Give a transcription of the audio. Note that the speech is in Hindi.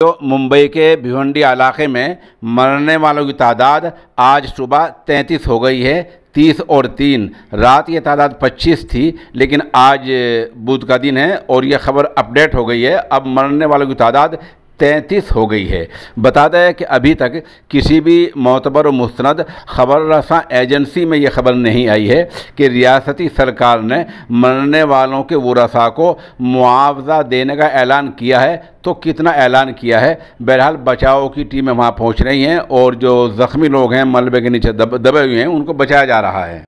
तो मुंबई के भिवंडी इलाके में मरने वालों की तादाद आज सुबह 33 हो गई है 30 और 3 रात ये तादाद 25 थी लेकिन आज बुध का दिन है और यह खबर अपडेट हो गई है अब मरने वालों की तादाद तैंतीस हो गई है बता दें कि अभी तक किसी भी मोतबर मुस्ंद खबर रसा एजेंसी में यह खबर नहीं आई है कि रियासती सरकार ने मरने वालों के वसा को मुआवजा देने का ऐलान किया है तो कितना ऐलान किया है बहरहाल बचाव की टीमें वहाँ पहुँच रही हैं और जो ज़ख्मी लोग हैं मलबे के नीचे दब, दबे हुए हैं उनको बचाया जा रहा है